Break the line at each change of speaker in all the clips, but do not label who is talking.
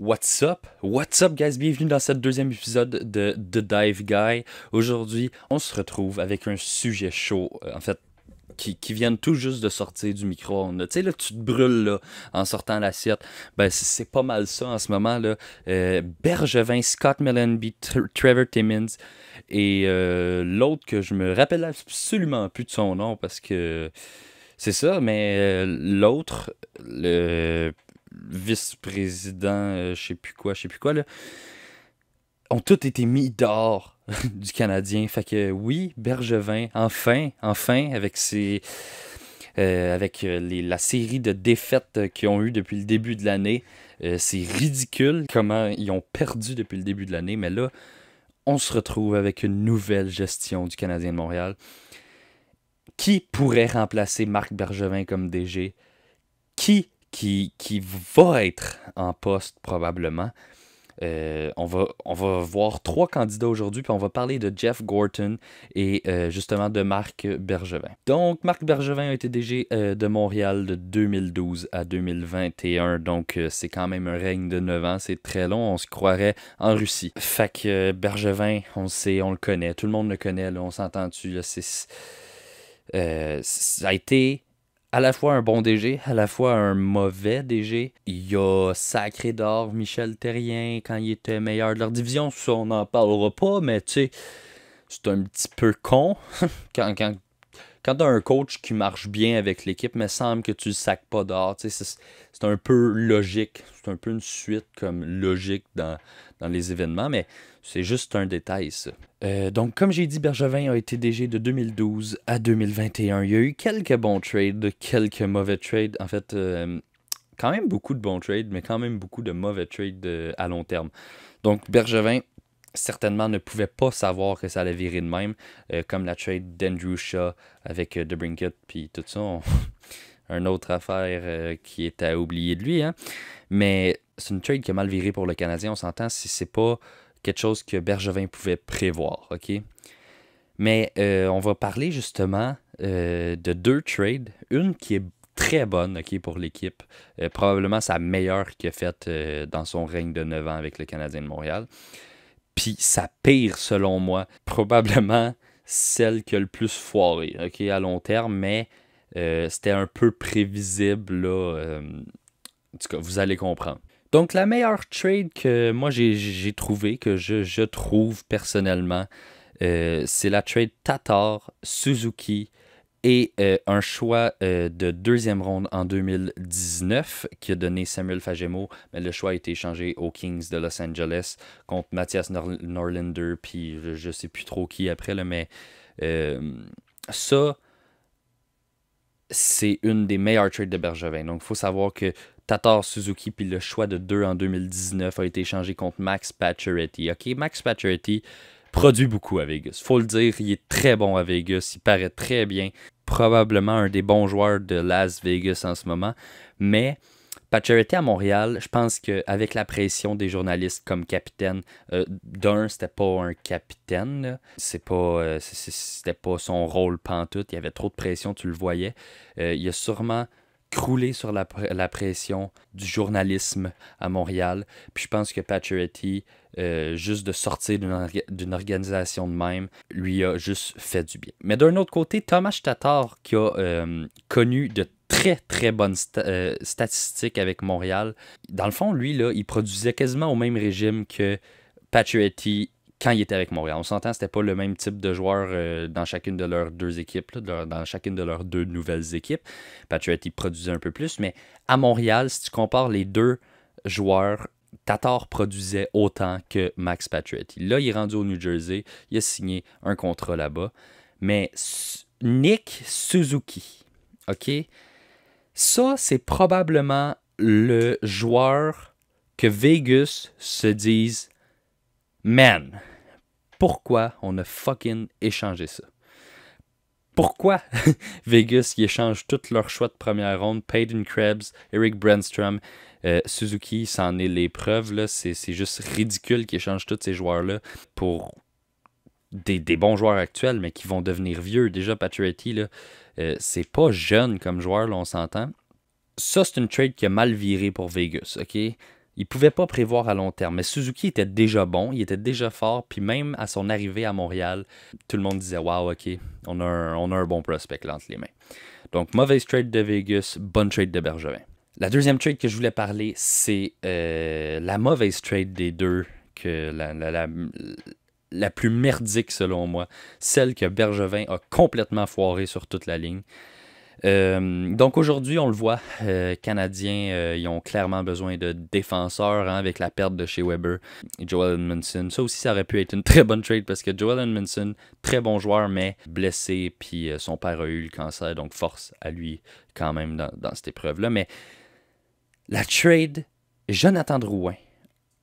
What's up? What's up, guys? Bienvenue dans ce deuxième épisode de The Dive Guy. Aujourd'hui, on se retrouve avec un sujet chaud, euh, en fait, qui, qui tout juste de sortir du micro Tu sais, là, tu te brûles là, en sortant l'assiette. Ben, c'est pas mal ça en ce moment. Là. Euh, Bergevin, Scott Mellenby, Trevor Timmins et euh, l'autre que je me rappelle absolument plus de son nom parce que. C'est ça, mais l'autre, le vice-président, euh, je sais plus quoi, je sais plus quoi, là, ont tous été mis dehors du Canadien. Fait que oui, Bergevin, enfin, enfin, avec ses. Euh, avec euh, la série de défaites qu'ils ont eues depuis le début de l'année. c'est ridicule comment ils ont perdu depuis le début de l'année, mais là, on se retrouve avec une nouvelle gestion du Canadien de Montréal. Qui pourrait remplacer Marc Bergevin comme DG? Qui qui, va être en poste probablement. Euh, on, va, on va voir trois candidats aujourd'hui, puis on va parler de Jeff Gorton et euh, justement de Marc Bergevin. Donc, Marc Bergevin a été DG euh, de Montréal de 2012 à 2021, donc c'est quand même un règne de 9 ans, c'est très long, on se croirait en Russie. Fait que Bergevin, on le sait, on le connaît, tout le monde le connaît, on s'entend dessus, là, ça a été à la fois un bon DG, à la fois un mauvais DG. Il y a Sacré d'Or, Michel Terrien, quand il était meilleur de leur division. Ça, on n'en parlera pas, mais tu sais, c'est un petit peu con quand, quand quand tu as un coach qui marche bien avec l'équipe, mais semble que tu le sacs pas d'or, C'est un peu logique. C'est un peu une suite comme logique dans, les événements, mais c'est juste un détail, ça. Euh, donc, comme j'ai dit, Bergevin a été DG de 2012 à 2021. Il y a eu quelques bons trades, quelques mauvais trades. En fait, euh, quand même beaucoup de bons trades, mais quand même beaucoup de mauvais trades euh, à long terme. Donc, Bergevin, certainement ne pouvait pas savoir que ça allait virer de même, euh, comme la trade d'Andrew Shaw avec euh, puis tout ça. un une autre affaire euh, qui est à oublier de lui. Hein. Mais c'est une trade qui a mal viré pour le Canadien, on s'entend, si c'est pas quelque chose que Bergevin pouvait prévoir, OK? Mais euh, on va parler justement de deux trades. Une qui est très bonne pour l'équipe. probablement sa meilleure qu'il a faite dans son règne de 9 ans avec le Canadien de Montréal. Puis sa pire, selon moi, probablement celle qui a le plus foiré ok à long terme, mais euh, c'était un peu prévisible. Là, euh, en tout cas, vous allez comprendre. Donc, la meilleure trade que moi j'ai trouvé, que je, trouve personnellement, euh, c'est la trade Tatar, Suzuki, et euh, un choix euh, de deuxième ronde en 2019 qui a donné Samuel Fagemo, mais le choix a été échangé aux Kings de Los Angeles contre Mathias Norlander, puis je ne sais plus trop qui après, le mais euh, ça, c'est une des meilleures trades de Bergevin. Donc, il faut savoir que Tatar Suzuki, puis le choix de deux en 2019 a été échangé contre Max Pacioretty. OK, Max Pacioretty produit beaucoup à Vegas. Faut le dire, il est très bon à Vegas, il paraît très bien probablement un des bons joueurs de Las Vegas en ce moment. Mais Pacioretty à Montréal, je pense qu'avec la pression des journalistes comme capitaine, euh, d'un, c'était pas un capitaine, c'est pas, euh, c'était pas son rôle pantoute, il y avait trop de pression, tu le voyais. Euh, il a sûrement croulé sur la, pression du journalisme à Montréal. Puis je pense que Pacioretty euh, juste de sortir d'une organisation de même, lui a juste fait du bien. Mais d'un autre côté, Thomas Tatar, qui a euh, connu de très très bonnes euh, statistiques avec Montréal, dans le fond, lui, là, il produisait quasiment au même régime que Pacioretty quand il était avec Montréal. On s'entend, c'était pas le même type de joueur dans chacune de leurs deux équipes, dans chacune de leurs deux nouvelles équipes. Patrick produisait un peu plus, mais à Montréal, si tu compares les deux joueurs, Tatar produisait autant que Max Patrick. Là, il est rendu au New Jersey, il a signé un contrat là-bas. Mais Nick Suzuki, OK? Ça, c'est probablement le joueur que Vegas se dise Man, pourquoi on a fucking échangé ça? pourquoi Vegas qui échange tous leurs choix de première ronde. Peyton Krebs, Eric Brandstrom, euh, Suzuki, c'en est les preuves. C'est juste ridicule qu'ils échangent tous ces joueurs-là pour des, bons joueurs actuels, mais qui vont devenir vieux. Déjà, Paturity, euh, c'est pas jeune comme joueur, on s'entend. Ça, c'est une trade qui a mal viré pour Vegas, OK? Il ne pouvait pas prévoir à long terme, mais Suzuki était déjà bon, il était déjà fort, puis même à son arrivée à Montréal, tout le monde disait Waouh, ok, on a, un, on a un bon prospect là entre les mains. Donc, mauvaise trade de Vegas, bonne trade de Bergevin. La deuxième trade que je voulais parler, c'est euh, la mauvaise trade des deux, que la, plus merdique selon moi, celle que Bergevin a complètement foirée sur toute la ligne. Euh, donc aujourd'hui, on le voit, euh, Canadiens, euh, ils ont clairement besoin de défenseurs hein, avec la perte de chez Weber et Joel Edmondson. Ça aussi, ça aurait pu être une très bonne trade parce que Joel Edmondson, très bon joueur, mais blessé, puis son père a eu le cancer, donc force à lui quand même dans, dans cette épreuve-là. Mais la trade, Jonathan Drouin,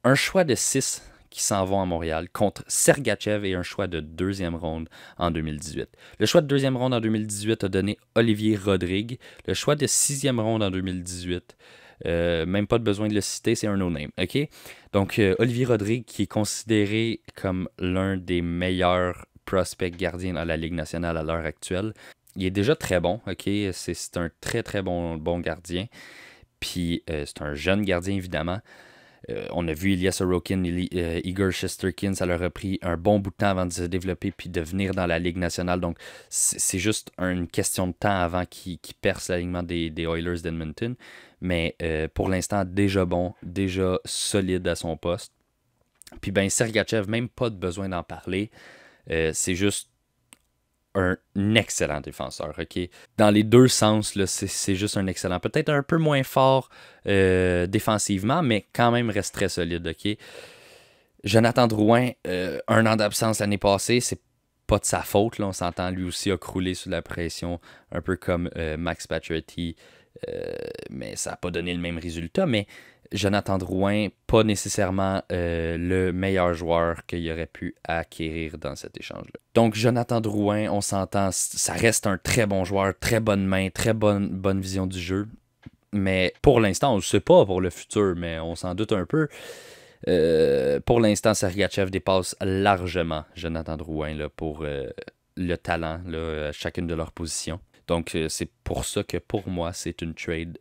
un choix de 6 qui s'en vont à Montréal contre Sergachev et un choix de deuxième ronde en 2018. Le choix de deuxième ronde en 2018 a donné Olivier Rodrigue. Le choix de sixième ronde en 2018 euh, même pas de besoin de le citer, c'est un no-name. OK? Donc, euh, Olivier Rodrigue, qui est considéré comme l'un des meilleurs prospects gardiens à la Ligue nationale à l'heure actuelle, il est déjà très bon. OK? C'est un très, très bon, bon gardien. Puis, euh, c'est un jeune gardien, évidemment. Euh, on a vu Ilya Sorokin, euh, Igor Shesterkin, ça leur a pris un bon bout de temps avant de se développer puis de venir dans la Ligue nationale. Donc, c'est juste une question de temps avant qu'ils percent l'alignement des, Oilers d'Edmonton. Mais euh, pour l'instant, déjà bon, déjà solide à son poste. Puis, ben, Sergachev, même pas de besoin d'en parler. c'est juste un excellent défenseur. ok Dans les deux sens, c'est juste un excellent. Peut-être un peu moins fort euh, défensivement, mais quand même reste très solide. ok Jonathan Drouin, euh, un an d'absence l'année passée, c'est pas de sa faute. on s'entend, lui aussi a croulé sous la pression, un peu comme euh, Max Pacioretty. mais ça n'a pas donné le même résultat. Mais Jonathan Drouin, pas nécessairement euh, le meilleur joueur qu'il aurait pu acquérir dans cet échange-là. Donc, Jonathan Drouin, on s'entend, ça reste un très bon joueur, très bonne main, très bonne, bonne vision du jeu. Mais pour l'instant, on ne sait pas pour le futur, mais on s'en doute un peu. Euh, pour l'instant, Sergachev dépasse largement Jonathan Drouin pour euh, le talent, chacune de leurs positions. Donc, c'est pour ça que pour moi, c'est une trade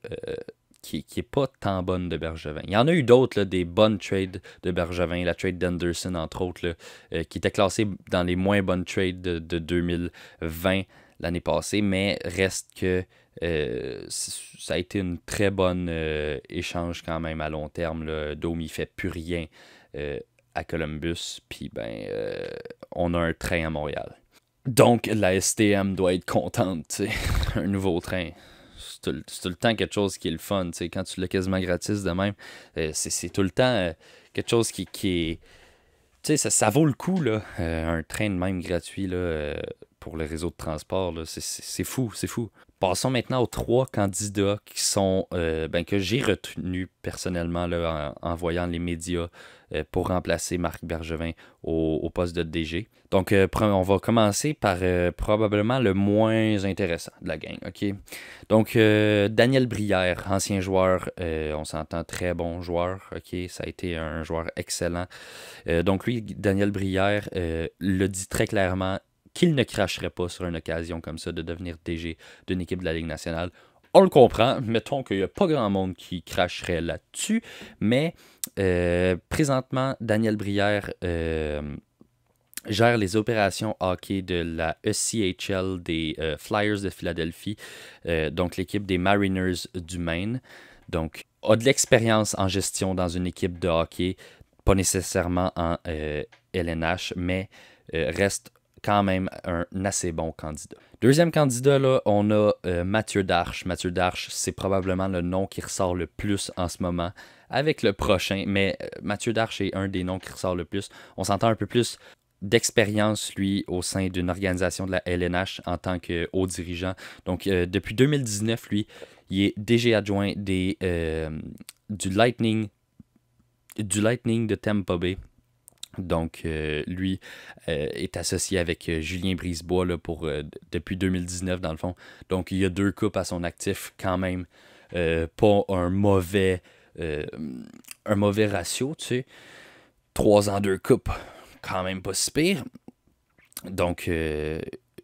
qui, qui est pas tant bonne de Bergevin. Il y en a eu d'autres, des bonnes trades de Bergevin, la trade d'Anderson, entre autres, euh, qui était classée dans les moins bonnes trades de, 2020 l'année passée, mais reste que euh, ça a été une très bonne euh, échange quand même à long terme. Là. ne fait plus rien à Columbus, puis ben, on a un train à Montréal. Donc la STM doit être contente, un nouveau train c'est tout, le temps quelque chose qui est le fun. Quand tu l'as quasiment gratis de même, euh, c'est tout le temps euh, quelque chose qui, est. Tu sais, ça, ça, vaut le coup, là, euh, un train de même gratuit. Là, pour le réseau de transport. C'est fou, c'est fou. Passons maintenant aux trois candidats qui sont euh, ben, que j'ai retenus personnellement là, en, voyant les médias euh, pour remplacer Marc Bergevin au, poste de DG. Donc, euh, on va commencer par probablement le moins intéressant de la gang. ok Donc, Daniel Brière, ancien joueur, on s'entend très bon joueur. ok Ça a été un joueur excellent. donc, lui, Daniel Brière le dit très clairement qu'il ne cracherait pas sur une occasion comme ça de devenir DG d'une équipe de la Ligue nationale. On le comprend, mettons qu'il n'y a pas grand monde qui cracherait là-dessus, mais euh, présentement, Daniel Brière euh, gère les opérations hockey de la ECHL des euh, Flyers de Philadelphie, donc l'équipe des Mariners du Maine. Donc, a de l'expérience en gestion dans une équipe de hockey, pas nécessairement en LNH, mais reste quand même un assez bon candidat. Deuxième candidat, là, on a euh, Mathieu Darche. Mathieu Darche, c'est probablement le nom qui ressort le plus en ce moment avec le prochain, mais euh, Mathieu Darche est un des noms qui ressort le plus. On s'entend un peu plus d'expérience, lui, au sein d'une organisation de la LNH en tant que haut dirigeant. Donc, euh, depuis 2019, lui, il est DG adjoint des, du Lightning du Lightning de Tampa Bay. Donc, euh, lui euh, est associé avec euh, Julien Brisebois pour, depuis 2019, dans le fond. Donc, il y a deux coupes à son actif, quand même. pas un mauvais, un mauvais ratio, tu sais. Trois ans, deux coupes, quand même pas si pire. Donc,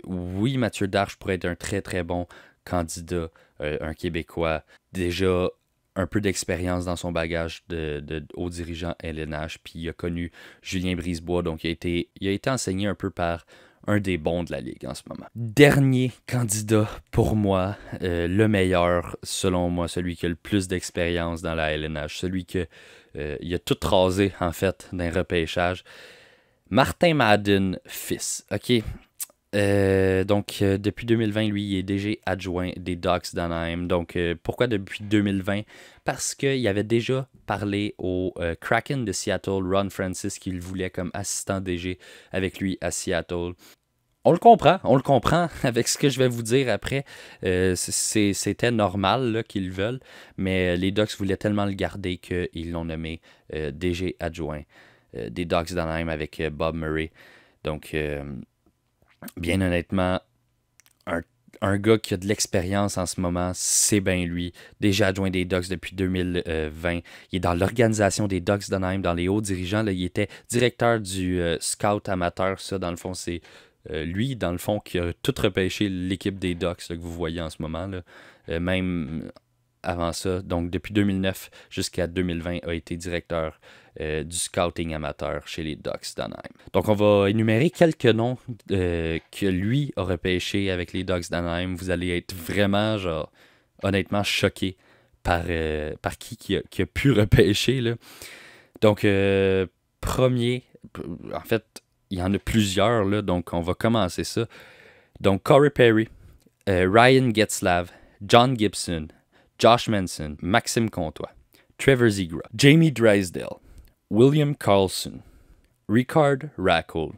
oui, Mathieu Darche pourrait être un très, très bon candidat, un Québécois. Déjà un peu d'expérience dans son bagage de, haut dirigeant LNH, puis il a connu Julien Brisebois, donc il a, été, il a été enseigné un peu par un des bons de la Ligue en ce moment. Dernier candidat pour moi, euh, le meilleur selon moi, celui qui a le plus d'expérience dans la LNH, celui que euh, il a tout rasé en fait d'un repêchage. Martin Madden, fils. OK, euh, donc, euh, depuis 2020, lui, il est DG adjoint des Docks d'Anaheim. Donc, euh, pourquoi depuis 2020 Parce qu'il avait déjà parlé au Kraken de Seattle, Ron Francis, qu'il voulait comme assistant DG avec lui à Seattle. On le comprend, on le comprend avec ce que je vais vous dire après. C'était normal qu'ils veulent, mais les Ducks voulaient tellement le garder qu'ils l'ont nommé DG adjoint des Ducks d'Anaheim avec Bob Murray. Donc, bien honnêtement, un, gars qui a de l'expérience en ce moment, c'est bien lui. Déjà adjoint des Ducks depuis 2020. Il est dans l'organisation des Ducks d'Anaheim, dans les hauts dirigeants. Là, il était directeur du euh, scout amateur. Ça, dans le fond, c'est euh, lui, dans le fond, qui a tout repêché l'équipe des Ducks que vous voyez en ce moment. Euh, même avant ça, donc depuis 2009 jusqu'à 2020, a été directeur euh, du scouting amateur chez les Ducks d'Anaheim. Donc, on va énumérer quelques noms euh, que lui a repêché avec les Ducks d'Anaheim. Vous allez être vraiment, honnêtement choqué par, euh, par qui qui a, pu repêcher. Là. Donc, premier, en fait, il y en a plusieurs, là, donc on va commencer ça. Donc, Corey Perry, Ryan Getzlav, John Gibson, Josh Manson, Maxime Comtois, Trevor Zegra, Jamie Drysdale, William Carlson, Ricard Rackle,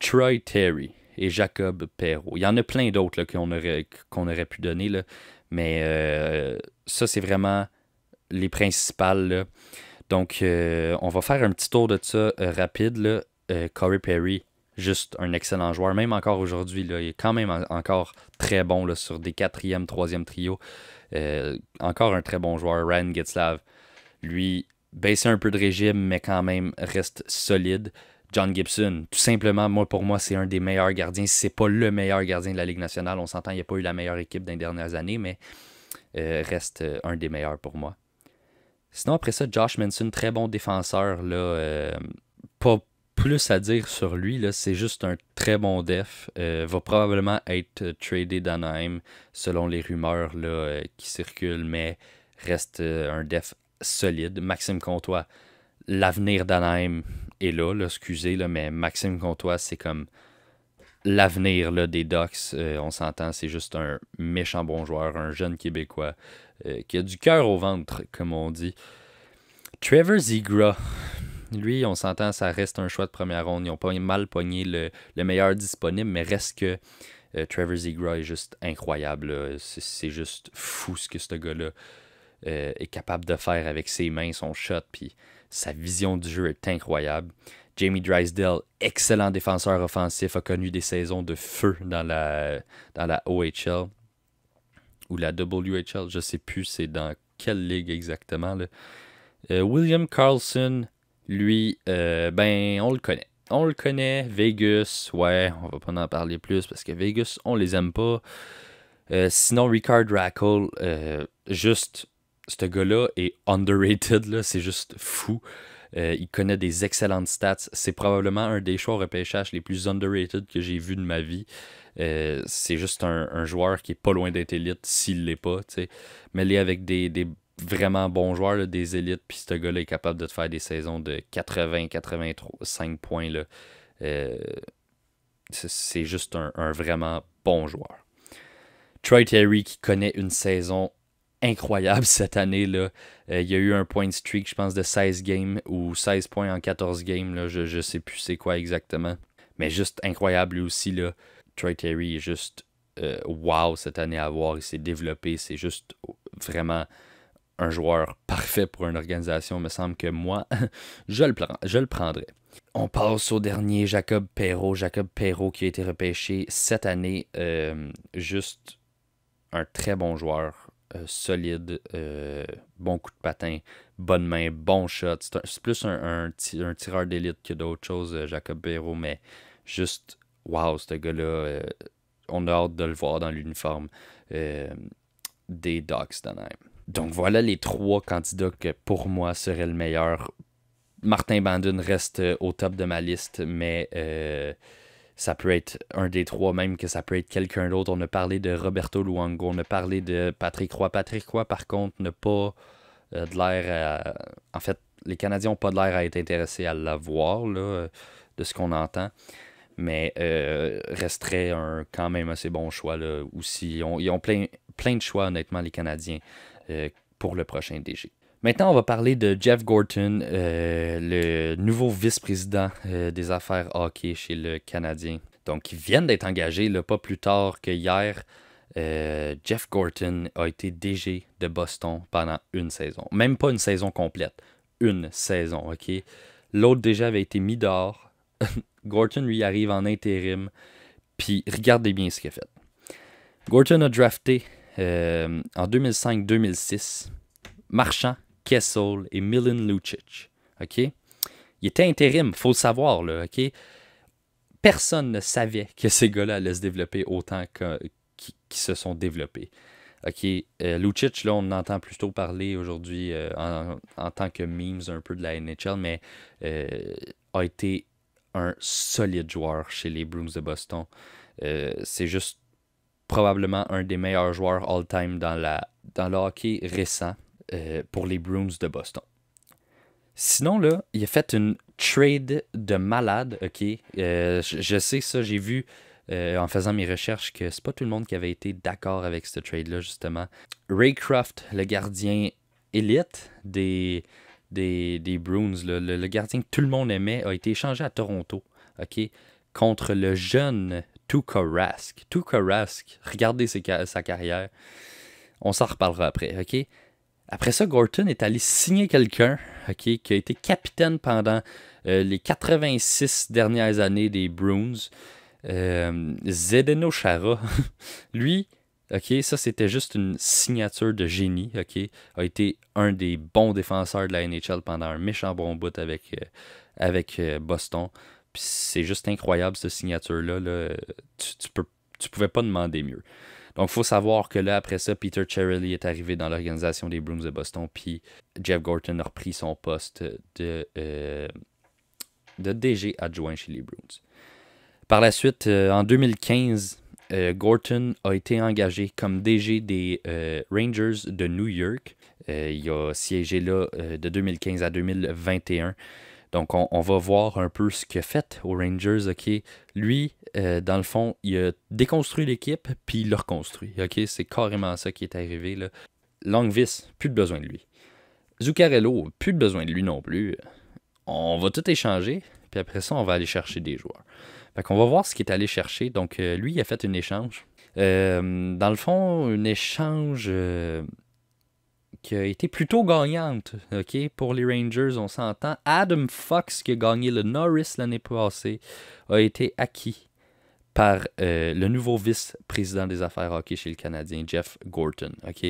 Troy Terry et Jacob Perrault. Il y en a plein d'autres qu'on aurait, aurait pu donner, mais euh, ça, c'est vraiment les principales. Donc, euh, on va faire un petit tour de ça euh, rapide. Là. Corey Perry, juste un excellent joueur, même encore aujourd'hui. Il est quand même encore très bon sur des quatrièmes, troisièmes trios. Euh, encore un très bon joueur, Ryan Getzlav. Lui, baisse un peu de régime, mais quand même reste solide. John Gibson, tout simplement, moi pour moi, c'est un des meilleurs gardiens. c'est pas le meilleur gardien de la Ligue nationale, on s'entend, il n'y a pas eu la meilleure équipe dans les dernières années, mais euh, reste euh, un des meilleurs pour moi. Sinon, après ça, Josh Manson, très bon défenseur. Là, pas, plus à dire sur lui. C'est juste un très bon def. Euh, va probablement être euh, tradé d'Anaheim selon les rumeurs euh, qui circulent, mais reste un def solide. Maxime Comtois, l'avenir d'Anaheim est là, là excusez, là, mais Maxime Comtois, c'est comme l'avenir des Ducks. on s'entend, c'est juste un méchant bon joueur, un jeune Québécois qui a du cœur au ventre, comme on dit. Trevor Zigra lui, on s'entend, ça reste un choix de première ronde. Ils ont pas mal pogné le, meilleur disponible, mais reste que euh, Trevor Zegra est juste incroyable. C'est juste fou ce que ce gars-là euh, est capable de faire avec ses mains, son shot, puis sa vision du jeu est incroyable. Jamie Drysdale, excellent défenseur offensif, a connu des saisons de feu dans la, dans la OHL ou la WHL, je sais plus c'est dans quelle ligue exactement. Euh, William Carlson, lui, euh, ben, on le connaît. On le connaît, Vegas, ouais, on va pas en parler plus parce que Vegas, on les aime pas. Euh, sinon, Ricard Rackle, euh, juste, ce gars-là est underrated, là, c'est juste fou. il connaît des excellentes stats. C'est probablement un des choix repêchage les plus underrated que j'ai vu de ma vie. c'est juste un, joueur qui est pas loin d'être élite s'il l'est pas. Mais il est avec des, vraiment bon joueur des élites, puis ce gars-là est capable de te faire des saisons de 80-85 points. Là. Euh, c'est juste un, vraiment bon joueur. Troy Terry qui connaît une saison incroyable cette année. Là. Euh, il y a eu un point streak, je pense, de 16 games ou 16 points en 14 games. Je ne sais plus c'est quoi exactement. Mais juste incroyable lui aussi. Là. Troy Terry est juste euh, wow cette année à voir. Il s'est développé. C'est juste vraiment un joueur parfait pour une organisation, me semble que moi, je le, prends, je le prendrais. On passe au dernier, Jacob Perrault. Jacob Perrault qui a été repêché cette année. Euh, juste un très bon joueur, euh, solide, euh, bon coup de patin, bonne main, bon shot. C'est plus un, tireur d'élite que d'autres choses, Jacob Perrault, mais juste, wow, ce gars-là, on a hâte de le voir dans l'uniforme des Ducks d'Anaheim. Donc voilà les trois candidats que pour moi seraient le meilleur. Martin Bandun reste euh, au top de ma liste, mais euh, ça peut être un des trois, même que ça peut être quelqu'un d'autre. On a parlé de Roberto Luango, on a parlé de Patrick Roy. Patrick Roy, par contre, n'a pas euh, de l'air à... En fait, les Canadiens n'ont pas de l'air à être intéressés à l'avoir, de ce qu'on entend mais resterait un quand même assez bon choix là, aussi. Ils ont, ont plein, plein de choix, honnêtement, les Canadiens. Euh, pour le prochain DG. Maintenant, on va parler de Jeff Gorton, euh, le nouveau vice-président euh, des affaires hockey chez le Canadien. Donc, ils viennent d'être engagés, pas plus tard que hier. Jeff Gorton a été DG de Boston pendant une saison. Même pas une saison complète. Une saison, OK? L'autre déjà avait été mis dehors. Gorton lui arrive en intérim. Puis regardez bien ce qu'il a fait. Gorton a drafté euh, en 2005-2006, Marchand, Kessel et Milan Lucic. OK? Il était intérim, faut le savoir, là, OK? Personne ne savait que ces gars-là allaient se développer autant qu'ils se sont développés. OK, euh, Lucic, là, on entend plutôt parler aujourd'hui euh, en, tant que memes un peu de la NHL, mais a été un solide joueur chez les Bruins de Boston. c'est juste probablement un des meilleurs joueurs all-time dans, la, dans le hockey récent euh, pour les Bruins de Boston. Sinon, là, il a fait une trade de malade, OK? Euh, je, sais ça, j'ai vu euh, en faisant mes recherches que c'est pas tout le monde qui avait été d'accord avec ce trade-là, justement. Ray Croft, le gardien élite des, des, des Bruins, le, le, gardien que tout le monde aimait, a été échangé à Toronto, OK? Contre le jeune Tuka Rask. regardez sa carrière. On s'en reparlera après, OK? Après ça, Gorton est allé signer quelqu'un qui a été capitaine pendant euh, les 86 dernières années des Bruins. Euh, Zdeno Chara, lui, ok, ça c'était juste une signature de génie, ok, a été un des bons défenseurs de la NHL pendant un méchant bon bout avec, euh, avec euh, Boston c'est juste incroyable, cette signature-là. Tu, ne pouvais pas demander mieux. Donc, il faut savoir que là, après ça, Peter Cherrilly est arrivé dans l'organisation des Brooms de Boston, puis Jeff Gorton a repris son poste de, euh, de DG adjoint chez les Brooms. Par la suite, euh, en 2015, euh, Gorton a été engagé comme DG des Rangers de New York. il a siégé là de 2015 à 2021. Donc, on, va voir un peu ce qu'il a fait aux Rangers. OK? Lui, euh, dans le fond, il a déconstruit l'équipe, puis il le reconstruit. OK? C'est carrément ça qui est arrivé. Là. Longvis, plus de besoin de lui. Zuccarello, plus de besoin de lui non plus. On va tout échanger, puis après ça, on va aller chercher des joueurs. Fait qu'on va voir ce qu'il est allé chercher. Donc, euh, lui, il a fait un échange. Euh, dans le fond, un échange qui a été plutôt gagnante ok pour les Rangers, on s'entend. Adam Fox, qui a gagné le Norris l'année passée, a été acquis par euh, le nouveau vice-président des affaires hockey chez le Canadien, Jeff Gorton. ok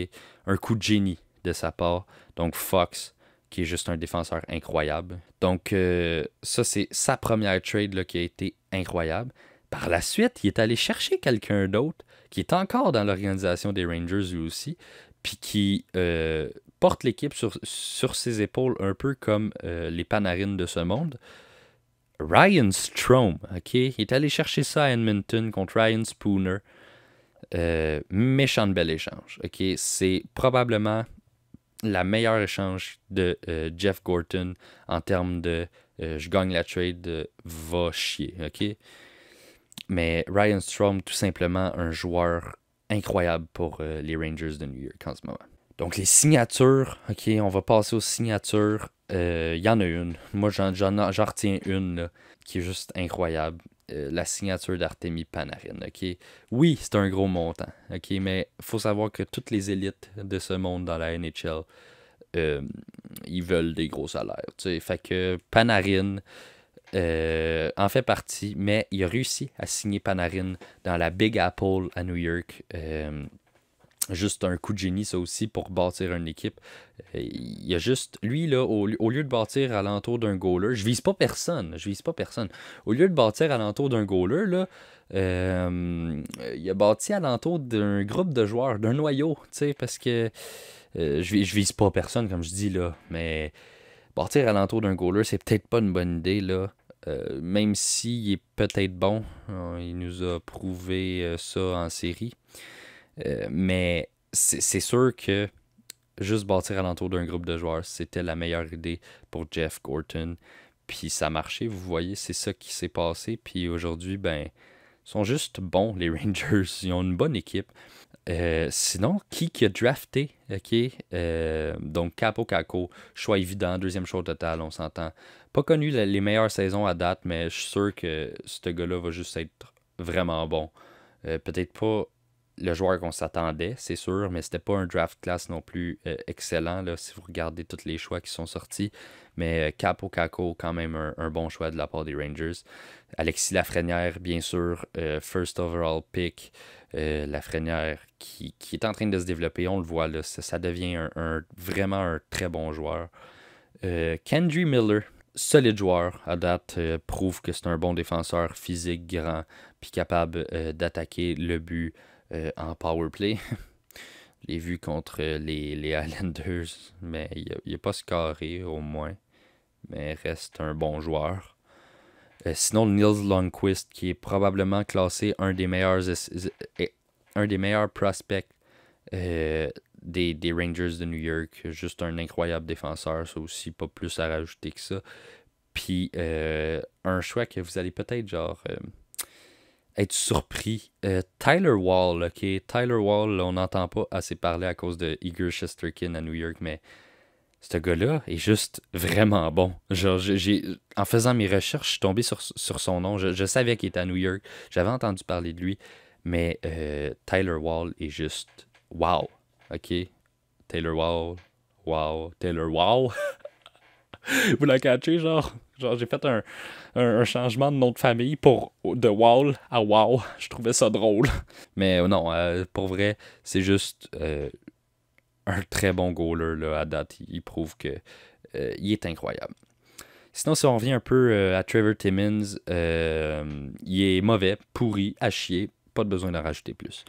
Un coup de génie de sa part. Donc Fox, qui est juste un défenseur incroyable. Donc euh, ça, c'est sa première trade qui a été incroyable. Par la suite, il est allé chercher quelqu'un d'autre qui est encore dans l'organisation des Rangers lui aussi, puis qui euh, porte l'équipe sur, ses épaules un peu comme euh, les panarines de ce monde. Ryan Strom, OK, il est allé chercher ça à Edmonton contre Ryan Spooner. Euh, méchant de bel échange. OK, c'est probablement la meilleure échange de Jeff Gorton en termes de je gagne la trade, va chier. OK, mais Ryan Strom, tout simplement un joueur incroyable pour euh, les Rangers de New York en ce moment. Donc les signatures, ok, on va passer aux signatures. Il euh, y en a une. Moi, j'en, retiens une qui est juste incroyable. Euh, la signature d'Artemi Panarin. ok? Oui, c'est un gros montant, ok? mais il faut savoir que toutes les élites de ce monde dans la NHL, ils veulent des gros salaires. Fait que Panarin, euh, en fait partie, mais il a réussi à signer Panarin dans la Big Apple à New York. Euh, juste un coup de génie, ça aussi, pour bâtir une équipe. Euh, il y a juste, lui, là, au, lieu de bâtir à l'entour d'un goaler, je vise pas personne, je vise pas personne. Au lieu de bâtir à l'entour d'un goaler, là, il a bâti à l'entour d'un groupe de joueurs, d'un noyau, tu sais, parce que je, je vise pas personne, comme je dis, là, mais bâtir à l'entour d'un goaler, c'est peut-être pas une bonne idée, là. Euh, même s'il est peut-être bon, hein, il nous a prouvé euh, ça en série. Euh, mais c'est sûr que juste bâtir alentour d'un groupe de joueurs, c'était la meilleure idée pour Jeff Gorton. Puis ça a marché, vous voyez, c'est ça qui s'est passé. Puis aujourd'hui, ben, ils sont juste bons, les Rangers. Ils ont une bonne équipe. Euh, sinon, qui, qui a drafté, OK? Euh, donc, Capo Caco, choix évident, deuxième choix total, on s'entend. Pas connu les meilleures saisons à date, mais je suis sûr que ce gars-là va juste être vraiment bon. Euh, peut-être pas le joueur qu'on s'attendait, c'est sûr, mais c'était pas un draft class non plus excellent, là, si vous regardez tous les choix qui sont sortis. Mais Capo Caco, quand même un, un, bon choix de la part des Rangers. Alexis Lafrenière, bien sûr, first overall pick. Euh, la Lafrenière qui, est en train de se développer, on le voit, là, ça, devient un, vraiment un très bon joueur. Euh, Kendry Miller, solide joueur à date, euh, prouve que c'est un bon défenseur physique, grand, puis capable d'attaquer le but en power play. les vues contre les, les Islanders, mais il n'a pas scoré au moins, mais reste un bon joueur. Euh, sinon, Nils Lundqvist, qui est probablement classé un des meilleurs, un des meilleurs prospects euh, des, Rangers de New York. Juste un incroyable défenseur, ça aussi, pas plus à rajouter que ça. Puis euh, un choix que vous allez peut-être genre être surpris. Tyler Wall, ok. Tyler Wall, on n'entend pas assez parler à cause de Igor Shesterkin à New York, mais ce gars-là est juste vraiment bon. Genre, j'ai, en faisant mes recherches, je suis tombé sur, son nom. Je, savais qu'il était à New York. J'avais entendu parler de lui. Mais euh, Tyler Wall est juste wow. OK? Taylor Wall, wow, Taylor Wall. Vous la catchez, genre? Genre, j'ai fait un, changement de nom de famille pour de Wall à Wow. Je trouvais ça drôle. Mais euh, non, euh, pour vrai, c'est juste un très bon goaler là, à date. Il prouve qu'il euh, est incroyable. Sinon, si on revient un peu euh, à Trevor Timmins, euh, il est mauvais, pourri, à chier. Pas de besoin d'en rajouter plus.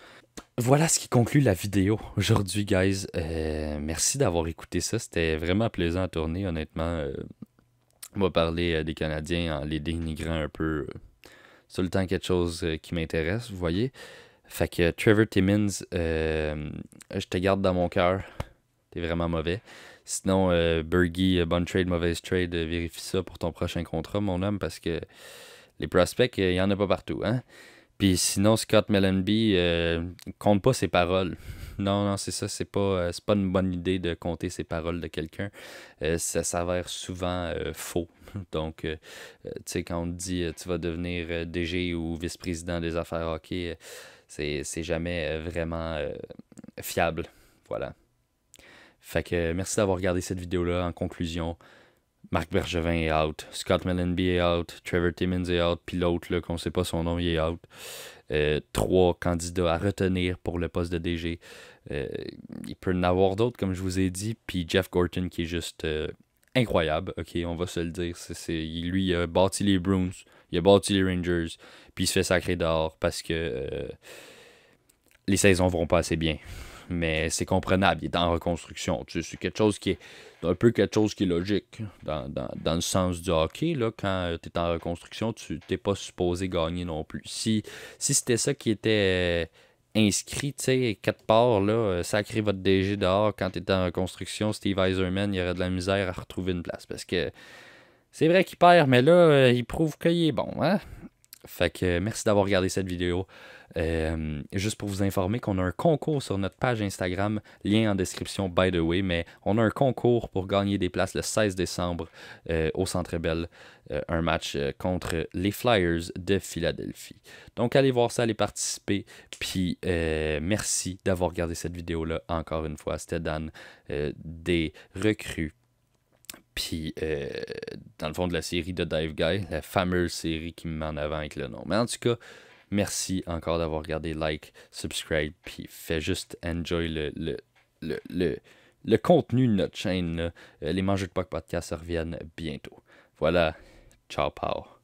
Voilà ce qui conclut la vidéo aujourd'hui, guys. merci d'avoir écouté ça. C'était vraiment plaisant à tourner, honnêtement. on va parler des Canadiens en les dénigrant un peu. C'est le temps quelque chose qui m'intéresse, vous voyez. Fait que Trevor Timmins, euh, je te garde dans mon cœur. T'es vraiment mauvais. Sinon, euh, euh bonne trade, mauvaise trade, euh, vérifie ça pour ton prochain contrat, mon homme, parce que les prospects, il n'y en a pas partout. Hein. Puis sinon, Scott Mellenby, compte pas ses paroles. Non, non, c'est ça, c'est pas, pas une bonne idée de compter ses paroles de quelqu'un. ça s'avère souvent faux. Donc, tu sais, quand on te dit tu vas devenir DG ou vice-président des affaires hockey, c'est jamais euh, vraiment euh, fiable. Voilà. Fait que merci d'avoir regardé cette vidéo-là. En conclusion, Marc Bergevin est out, Scott Mellenby est out, Trevor Timmons est out, puis l'autre, qu'on sait pas son nom, il est out. Euh, trois candidats à retenir pour le poste de DG. il peut en avoir d'autres, comme je vous ai dit, puis Jeff Gorton qui est juste incroyable, ok, on va se le dire. C'est, lui, il a bâti les Bruins il a bâti les Rangers, puis il se fait sacré d'or parce que euh, les saisons vont pas assez bien. Mais c'est comprenable, il est en reconstruction. Tu c'est quelque chose qui est un peu quelque chose qui est logique dans, le sens du hockey. Là, quand euh, tu es en reconstruction, tu t'es pas supposé gagner non plus. Si, si c'était ça qui était euh, inscrit, tu sais, quatre parts, là, sacré votre DG d'or quand tu es en reconstruction, Steve Eiserman, il y aurait de la misère à retrouver une place parce que c'est vrai qu'il perd, mais là, euh, il prouve qu'il est bon. Hein? Fait que euh, merci d'avoir regardé cette vidéo. Euh, juste pour vous informer qu'on a un concours sur notre page Instagram, lien en description by the way, mais on a un concours pour gagner des places le 16 décembre au Centre Bell, un match contre les Flyers de Philadelphie. Donc allez voir ça, allez participer, puis merci d'avoir regardé cette vidéo-là encore une fois. C'était Dan des recrues puis, euh, dans le fond de la série de Dive Guy, la fameuse série qui me met en avant avec le nom. Mais en tout cas, merci encore d'avoir regardé. Like, subscribe, puis fais juste enjoy le, le, le, contenu de notre chaîne. Euh, les Mangeux de Poc Podcast reviennent bientôt. Voilà. Ciao, pao!